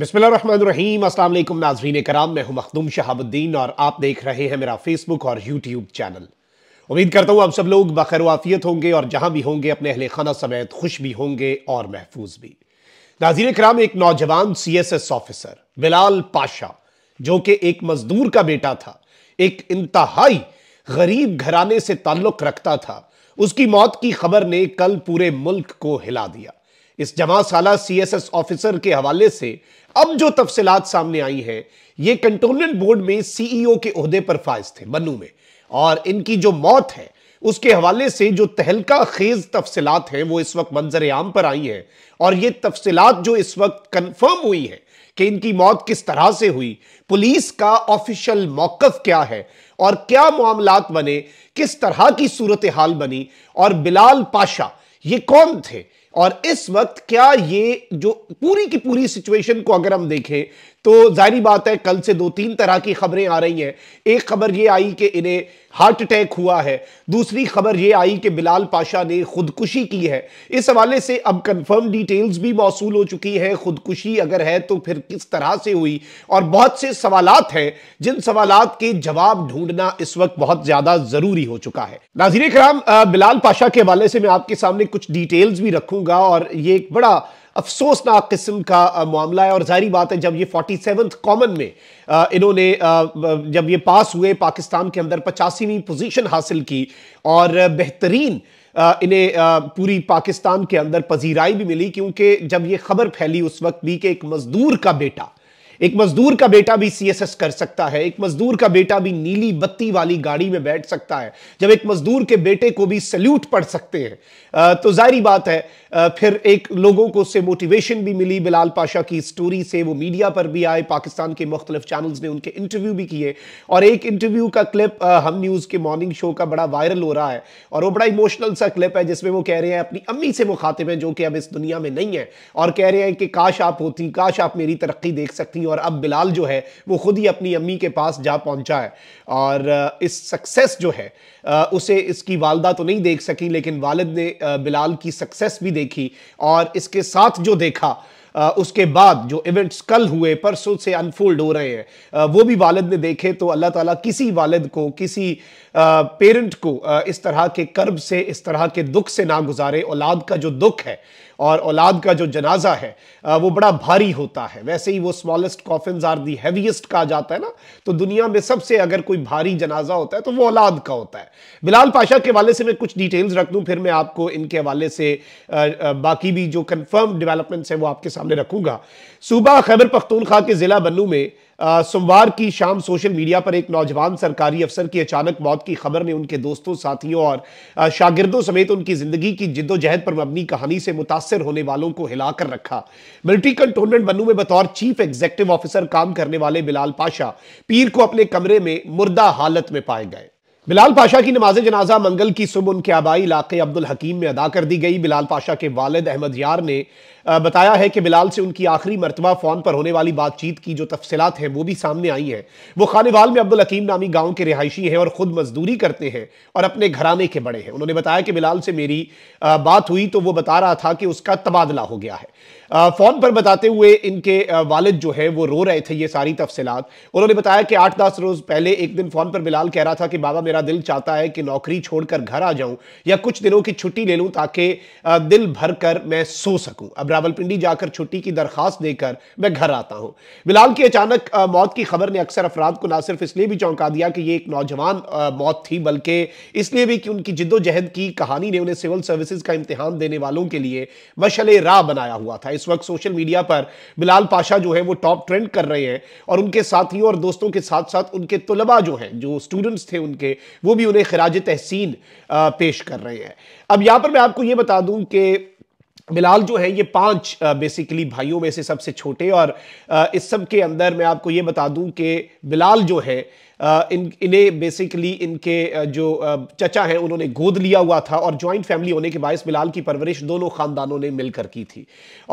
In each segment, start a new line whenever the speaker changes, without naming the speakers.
बिसमीम असल नाजरीन कराम मैं हूँ मखदूम शहाबुद्दीन और आप देख रहे हैं मेरा फेसबुक और यूट्यूब चैनल उम्मीद करता हूँ आप सब लोग बखरवाफियत होंगे और जहाँ भी होंगे अपने अहल खाना समेत खुश भी होंगे और महफूज भी नाजीन कराम एक नौजवान C S S officer Bilal Pasha जो कि एक मजदूर का बेटा था एक इंतहाई गरीब घराने से ताल्लुक़ रखता था उसकी मौत की खबर ने कल पूरे मुल्क को हिला दिया इस जमा एस सीएसएस ऑफिसर के हवाले से अब जो तफसलात सामने आई हैं ये कंटोनमेंट बोर्ड में सीईओ e के अहदे पर फायज थे मनु में और इनकी जो मौत है उसके हवाले से जो तहलका खेज तफसलात हैं वो इस वक्त मंजर आम पर आई हैं और ये तफसलात जो इस वक्त कन्फर्म हुई है कि इनकी मौत किस तरह से हुई पुलिस का ऑफिशियल मौकफ क्या है और क्या मामला बने किस तरह की सूरत हाल बनी और बिलाल पाशा ये कौन थे और इस वक्त क्या ये जो पूरी की पूरी सिचुएशन को अगर हम देखें तो जाहरी बात है कल से दो तीन तरह की खबरें आ रही हैं एक खबर ये आई कि इन्हें हार्ट अटैक हुआ है दूसरी खबर ये आई कि बिलाल पाशा ने खुदकुशी की है इस हवाले से अब कंफर्म डिटेल्स भी मौसू हो चुकी है खुदकुशी अगर है तो फिर किस तरह से हुई और बहुत से सवालत हैं जिन सवाल के जवाब ढूंढना इस वक्त बहुत ज़्यादा ज़रूरी हो चुका है नाजीर कराम बिलाल पाशा के हवाले से मैं आपके सामने कुछ डिटेल्स भी रखूँ दूंगा और ये एक बड़ा अफसोसनाक किस्म का मामला है और जारी बात है जब ये फोर्टी सेवन्थ कॉमन में इन्होंने जब ये पास हुए पाकिस्तान के अंदर पचासीवीं पोजीशन हासिल की और बेहतरीन इन्हें पूरी पाकिस्तान के अंदर पजीराई भी मिली क्योंकि जब ये खबर फैली उस वक्त भी कि एक मजदूर का बेटा एक मजदूर का बेटा भी सीएसएस कर सकता है एक मजदूर का बेटा भी नीली बत्ती वाली गाड़ी में बैठ सकता है जब एक मजदूर के बेटे को भी सल्यूट पढ़ सकते हैं तो जाहिर बात है फिर एक लोगों को उससे मोटिवेशन भी मिली बिलाल पाशा की स्टोरी से वो मीडिया पर भी आए पाकिस्तान के मुख्तलिफ चैनल्स ने उनके इंटरव्यू भी किए और एक इंटरव्यू का क्लिप हम न्यूज़ के मॉर्निंग शो का बड़ा वायरल हो रहा है और वो बड़ा इमोशनल सा क्लिप है जिसमें वो कह रहे हैं अपनी अम्मी से मुखातिब हैं जो कि अब इस दुनिया में नहीं है और कह रहे हैं कि काश आप होती काश आप मेरी तरक्की देख सकती और अब बिलाल जो है वो खुद ही अपनी अम्मी के पास जा पहुंचा है और इस सक्सेस जो है उसे इसकी वालदा तो नहीं देख सकी लेकिन वालद ने बिलाल की सक्सेस भी देखी और इसके साथ जो देखा उसके बाद जो इवेंट्स कल हुए परसों से अनफोल्ड हो रहे हैं वो भी वालद ने देखे तो अल्लाह ताला किसी वालद को किसी पेरेंट को इस तरह के कर्ब से इस तरह के दुख से ना गुजारे औलाद का जो दुख है और औलाद का जो जनाजा है वो बड़ा भारी होता है वैसे ही वो smallest coffin are the heaviest कहा जाता है ना तो दुनिया में सबसे अगर कोई भारी जनाजा होता है तो वो औलाद का होता है बिलाल पाशा के हवाले से मैं कुछ डिटेल्स रख दूँ फिर मैं आपको इनके हवाले से बाकी भी जो कन्फर्म डिवेलपमेंट्स हैं वो आपके सामने रखूँगा सूबा खैबर पख्तूनख्वा के ज़िला बनू में सोमवार की शाम सोशल मीडिया पर एक नौजवान सरकारी अफसर की अचानक मौत की खबर ने उनके दोस्तों साथियों और शागिर्दों समेत उनकी जिंदगी की जिद्दोजहद पर मबनी कहानी से मुतासर होने वालों को हिलाकर रखा मिलिट्री कंटोनमेंट बनू में बतौर चीफ एग्जीक्यूटिव ऑफिसर काम करने वाले बिलाल पाशा पीर को अपने कमरे में मुर्दा हालत में पाए गए बिलाल पाशा की नमाज जनाजा मंगल की सुबह उनके आबाई इलाके अब्दुल हकीम में अदा कर दी गई बिलाल पाशा के वालिद अहमद यार ने बताया है कि बिलाल से उनकी आखिरी मरतबा फ़ोन पर होने वाली बातचीत की जो तफसलत हैं वो भी सामने आई हैं वो खानेवाल में अब्दुल हकीम नामी गाँव के रिहायशी हैं और ख़ुद मजदूरी करते हैं और अपने घराने के बड़े हैं उन्होंने बताया कि बिलाल से मेरी बात हुई तो वो बता रहा था कि उसका तबादला हो गया है फ़ोन पर बताते हुए इनके वालिद जो है वो रो रहे थे ये सारी तफसलात उन्होंने बताया कि आठ दस रोज़ पहले एक दिन फ़ोन पर बिलाल कह रहा था कि बाबा मेरा दिल चाहता है कि नौकरी छोड़कर घर आ जाऊं या कुछ दिनों की छुट्टी ले लूं ताकि दिल भर कर मैं सो सकूं अब रावलपिंडी जाकर छुट्टी की दरख्वास्त देकर मैं घर आता हूं बिलाल की अचानक मौत की खबर ने अक्सर अफराद को ना सिर्फ इसलिए भी चौंका दिया कि ये एक नौजवान मौत थी बल्कि इसलिए भी कि उनकी जिद्दोजहद की कहानी ने उन्हें सिविल सर्विसेज का इम्तहान देने वालों के लिए मशल राह बनाया हुआ था इस इस वक्त सोशल मीडिया पर बिलाल पाशा जो है वो टॉप ट्रेंड कर रहे हैं और उनके साथियों और दोस्तों के साथ साथ उनके तलबा जो है जो स्टूडेंट्स थे उनके वो भी उन्हें खराज तहसीन पेश कर रहे हैं अब यहाँ पर मैं आपको ये बता दूँ कि बिलाल जो है ये पांच बेसिकली भाइयों में से सबसे छोटे और इस सब के अंदर मैं आपको ये बता दूं कि बिलाल जो है इन इन्हें बेसिकली इनके जो चचा हैं उन्होंने गोद लिया हुआ था और जॉइंट फैमिली होने के बायस बिलाल की परवरिश दोनों ख़ानदानों ने मिलकर की थी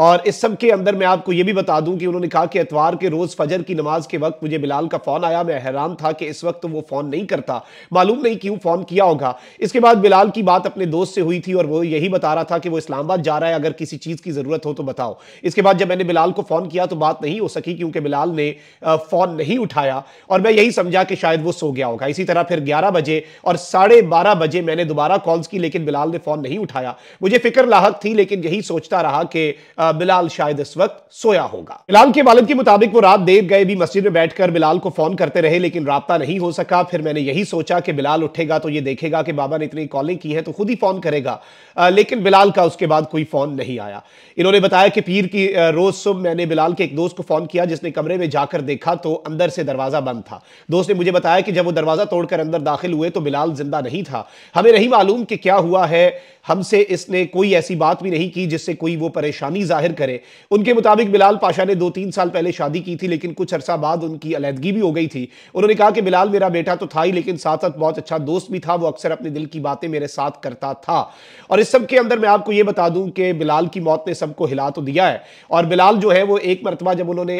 और इस सब के अंदर मैं आपको ये भी बता दूं कि उन्होंने कहा कि एतवार के रोज़ फजर की नमाज के वक्त मुझे बिलाल का फ़ोन आया मैं हैरान था कि इस वक्त वो फ़ोन नहीं करता मालूम नहीं क्यों फ़ोन किया होगा इसके बाद बिलाल की बात अपने दोस्त से हुई थी और वो यही बता रहा था कि वो इस्लामाबाद जा रहा है अगर किसी चीज़ की ज़रूरत हो तो बताओ इसके बाद जब मैंने बिलाल को फ़ोन किया तो बात नहीं हो सकी क्योंकि बिलाल ने फ़ोन नहीं उठाया और मैं यही समझा कि शायद वो सो गया होगा इसी तरह फिर ग्यारह बजे और साढ़े बारह बजे मैंने दोबारा कॉल्स की लेकिन बिलाल ने फ़ोन नहीं उठाया मुझे फिक्र लाक थी लेकिन यही सोचता रहा कि बिलाल शायद इस वक्त सोया होगा बिलाल के वालद के मुताबिक वो रात देर गए भी मस्जिद में बैठकर बिलाल को फ़ोन करते रहे लेकिन रबता नहीं हो सका फिर मैंने यही सोचा कि बिलाल उठेगा तो ये देखेगा कि बाबा ने इतनी कॉलिंग की है तो खुद ही फ़ोन करेगा लेकिन बिलाल का उसके बाद कोई फ़ोन नहीं आया इन्होंने बताया कि पीर की रोज़ सुबह मैंने बिलाल के एक दोस्त को फ़ोन किया जिसने कमरे में जाकर देखा तो अंदर से दरवाज़ा बंद था दोस्त ने मुझे मुझे बताया कि जब वो दरवाज़ा तोड़कर अंदर दाखिल हुए तो बिलाल जिंदा नहीं था हमें नहीं मालूम कि क्या हुआ है हमसे इसने कोई ऐसी बात भी नहीं की जिससे कोई वो परेशानी जाहिर करे उनके मुताबिक बिलाल पाशा ने दो तीन साल पहले शादी की थी लेकिन कुछ अरसा बाद उनकी अलहदगी भी हो गई थी उन्होंने कहा कि बिलाल मेरा बेटा तो था ही लेकिन साथ साथ बहुत अच्छा दोस्त भी था वो अक्सर अपने दिल की बातें मेरे साथ करता था और इस सबके अंदर मैं आपको यह बता दूं कि बिलाल की मौत ने सबको हिला तो दिया है और बिलाल जो है वो एक मरतबा जब उन्होंने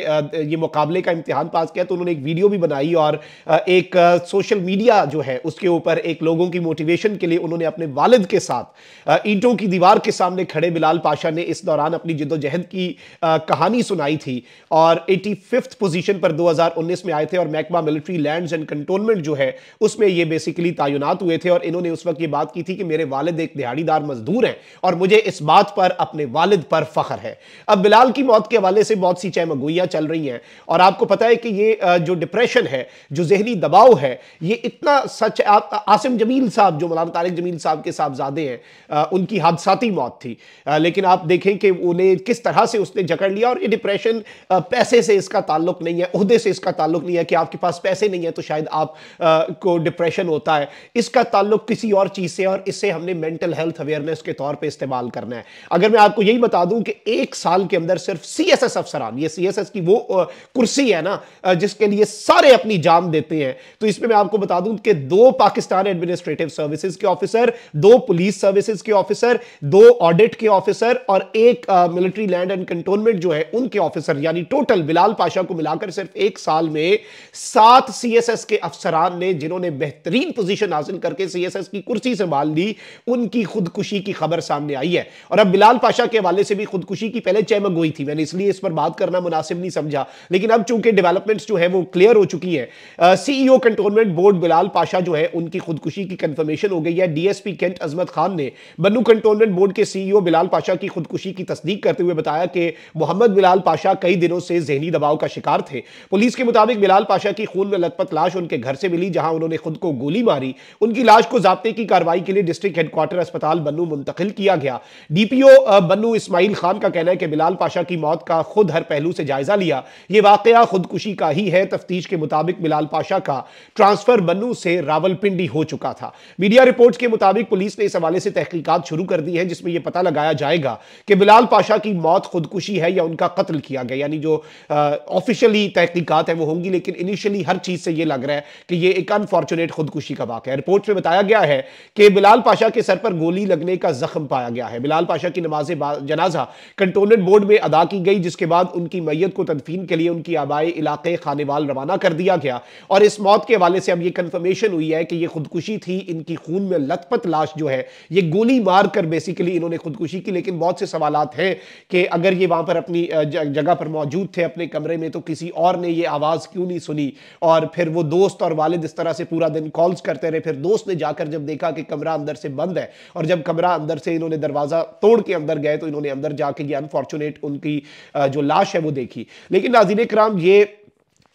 ये मुकाबले का इम्तिहान पास किया तो उन्होंने एक वीडियो भी बनाई और एक सोशल मीडिया जो है उसके ऊपर एक लोगों की मोटिवेशन के लिए उन्होंने अपने वालिद के साथ ईंटों की दीवार के सामने खड़े बिलाल पाशा ने इस दौरान अपनी जिदोजहद की कहानी सुनाई थी और एटी फिफ्थ पोजीशन पर 2019 में आए थे और महकमा मिलिट्री लैंड एंड कंटोनमेंट जो है उसमें ये बेसिकली तैनात हुए थे और इन्होंने उस वक्त ये बात की थी कि मेरे वालिद एक दिहाड़ीदार मजदूर हैं और मुझे इस बात पर अपने वालिद पर फख्र है अब बिलाल की मौत के हवाले से बहुत सी चहमगोइयाँ चल रही हैं और आपको पता है कि ये जो डिप्रेशन है जो जहरी दबाव है ये इतना सच आप आसिम जमील साहब जो मौलाना तारिक जमील साहब के साहबजादे हैं उनकी हादसाती मौत थी आ, लेकिन आप देखें कि उन्हें किस तरह से उसने जकड़ लिया और ये डिप्रेशन पैसे से इसका ताल्लुक नहीं है उहदे से इसका ताल्लुक नहीं है कि आपके पास पैसे नहीं है तो शायद आप आ, को डिप्रेशन होता है इसका ताल्लुक किसी और चीज़ से और इससे हमने मेंटल हेल्थ अवेयरनेस के तौर पर इस्तेमाल करना है अगर मैं आपको यही बता दूँ कि एक साल के अंदर सिर्फ सी एस एस अफसरान ये सी एस एस की वो कुर्सी है ना जिसके लिए सारे अपनी जान देते लेते हैं तो इसमें मैं आपको बता दूं कि दो पाकिस्तान एडमिनिस्ट्रेटिव सर्विसेज के ऑफिसर दो पुलिस सर्विसेज के ऑफिसर दो ऑडिट के ऑफिसर और एक मिलिट्री लैंड एंड कंटोनमेंट जो है उनके ऑफिसर यानी टोटल बिलाल पाशा को मिलाकर सिर्फ एक साल में सात सीएसएस के अफसरान ने जिन्होंने बेहतरीन पोजिशन हासिल करके सीएसएस की कुर्सी संभाल ली उनकी खुदकुशी की खबर सामने आई है और अब बिलाल पाशा के हवाले से भी खुदकुशी की पहले चमक हुई थी मैंने इसलिए इस पर बात करना मुनासिब नहीं समझा लेकिन अब चूंकि डेवलपमेंट्स जो है वो क्लियर हो चुकी है CEO cantonment board Bilal Pasha जो है उनकी खुदकुशी की कंफर्मेशन हो गई है डीएसपी कैंट अजमत खान ने बन्नू कंटोनमेंट बोर्ड के सीईओ बिलाल पाशा की खुदकुशी की तस्दीक करते हुए बताया कि मोहम्मद बिलाल पाशा कई दिनों से जहनी दबाव का शिकार थे पुलिस के मुताबिक बिलाल पाशा की खून में लथपथ लाश उनके घर से मिली जहां उन्होंने खुद को गोली मारी उनकी लाश को जब्ते की कार्रवाई के लिए डिस्ट्रिक्ट हेडक्वार्टर अस्पताल बन्नू मुंतकिल किया गया डीपीओ बन्नू इस्माइल खान का कहना है कि बिलाल पाशा की मौत का खुद हर पहलू से जायजा लिया ये वाकया खुदकुशी का ही है तफ्तीश के मुताबिक बिलाल पाशा भाषा का ट्रांसफर मन्नू से रावलपिंडी हो चुका था मीडिया रिपोर्ट के मुताबिक पुलिस ने इस हवाले से तहकीकात शुरू कर दी है जिसमें यह पता लगाया जाएगा कि बिलाल पाशा की मौत खुदकुशी है या उनका कत्ल किया गया यानी जो ऑफिशियली तहकीकत है वो होंगी लेकिन इनिशियली हर चीज से यह लग रहा है कि यह एक अनफॉर्चुनेट खुदकुशी का वाक है रिपोर्ट में बताया गया है कि बिलाल पाशा के सर पर गोली लगने का जख्म पाया गया है बिलाल पाशा की नमाज जनाजा कंटोनमेंट बोर्ड में अदा की गई जिसके बाद उनकी मैयत को तदफीन के लिए उनकी आबाई इलाके खाने वाल रवाना कर दिया गया और और इस मौत के हवाले से अब ये कंफर्मेशन हुई है कि ये खुदकुशी थी इनकी खून में लथपथ लाश जो है ये गोली मार कर बेसिकली इन्होंने खुदकुशी की लेकिन बहुत से सवाल हैं कि अगर ये वहां पर अपनी जगह पर मौजूद थे अपने कमरे में तो किसी और ने ये आवाज़ क्यों नहीं सुनी और फिर वो दोस्त और वालिद इस तरह से पूरा दिन कॉल्स करते रहे फिर दोस्त ने जाकर जब देखा कि कमरा अंदर से बंद है और जब कमरा अंदर से इन्होंने दरवाज़ा तोड़ के अंदर गए तो इन्होंने अंदर जाके ये अनफॉर्चुनेट उनकी जो लाश है वो देखी लेकिन नाजीन कराम ये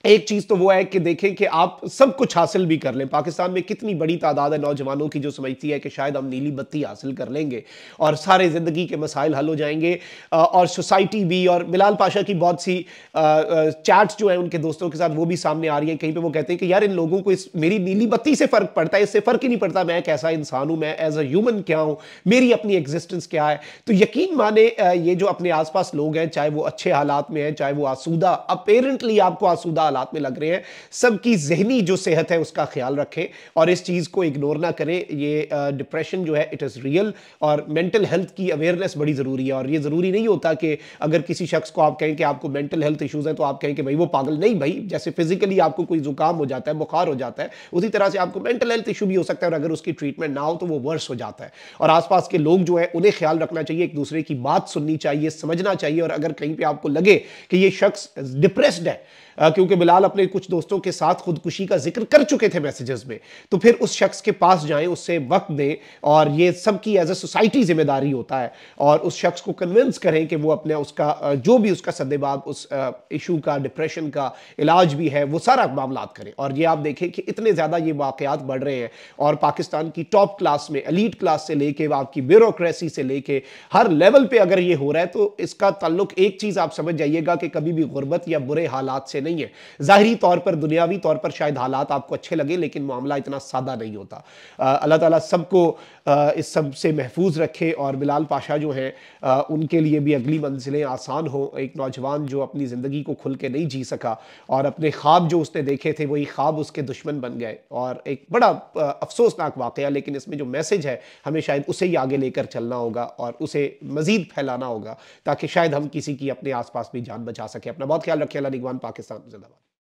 एक चीज तो वो है कि देखें कि आप सब कुछ हासिल भी कर लें पाकिस्तान में कितनी बड़ी तादाद है नौजवानों की जो समझती है कि शायद हम नीली बत्ती हासिल कर लेंगे और सारे ज़िंदगी के मसाइल हल हो जाएंगे और सोसाइटी भी और बिलाल पाशा की बहुत सी चैट्स जो है उनके दोस्तों के साथ वो भी सामने आ रही है कहीं पर वो कहते हैं कि यार इन लोगों को इस मेरी नीली बत्ती से फ़र्क पड़ता है इससे फ़र्क ही नहीं पड़ता मैं कैसा इंसान हूँ मैं एज अमन क्या हूँ मेरी अपनी एग्जिस्टेंस क्या है तो यकीन माने ये जो अपने आस लोग हैं चाहे वो अच्छे हालात में हैं चाहे वो आसूदा अपेरेंटली आपको आसूदा हालात में लग रहे हैं सबकी जहनी जो सेहत है उसका ख्याल रखें और इस चीज़ को इग्नोर ना करें ये डिप्रेशन जो है इट इज़ रियल और मेंटल हेल्थ की अवेयरनेस बड़ी ज़रूरी है और ये ज़रूरी नहीं होता कि अगर किसी शख्स को आप कहें कि आपको मेंटल हेल्थ इशूज़ हैं तो आप कहें कि भाई वो पागल नहीं भाई जैसे फिजिकली आपको कोई जुकाम हो जाता है बुखार हो जाता है उसी तरह से आपको मेंटल हेल्थ इशू भी हो सकता है और अगर उसकी ट्रीटमेंट ना हो तो वो वर्स हो जाता है और आसपास के लोग जो है उन्हें ख्याल रखना चाहिए एक दूसरे की बात सुननी चाहिए समझना चाहिए और अगर कहीं पर आपको लगे कि ये शख्स डिप्रेस्ड है क्योंकि बिलाल अपने कुछ दोस्तों के साथ खुदकुशी का जिक्र कर चुके थे मैसेजेस में तो फिर उस शख्स के पास जाएं उससे वक्त दें और ये सबकी एज ए सोसाइटी जिम्मेदारी होता है और उस शख्स को कन्विंस करें कि वो अपने उसका जो भी उसका सदेबाग उस इशू का डिप्रेशन का इलाज भी है वो सारा मामला करें और ये आप देखें कि इतने ज़्यादा ये वाकत बढ़ रहे हैं और पाकिस्तान की टॉप क्लास में अलीट क्लास से लेके आपकी ब्यूरोसी से लेके हर लेवल पर अगर ये हो रहा है तो इसका ताल्लुक एक चीज़ आप समझ जाइएगा कि कभी भी गुर्बत या बुरे हालात से नहीं है ज़ाहरी तौर पर दुनियावी तौर पर शायद हालात आपको अच्छे लगे लेकिन मामला इतना सादा नहीं होता अल्लाह ताला सबको इस सब से महफूज रखे और बिलाल पाशा जो हैं उनके लिए भी अगली मंजिलें आसान हों एक नौजवान जो अपनी ज़िंदगी को खुल के नहीं जी सका और अपने ख्वाब जो उसने देखे थे वही ख्वाब उसके दुश्मन बन गए और एक बड़ा अफसोसनाक वाक़ लेकिन इसमें जो मैसेज है हमें शायद उसे ही आगे लेकर चलना होगा और उसे मज़ीद फैलाना होगा ताकि शायद हम किसी की अपने आसपास भी जान बचा सकें अपना बहुत ख्याल रखें अल्लाह निगवान पाकिस्तान जिंदाबाद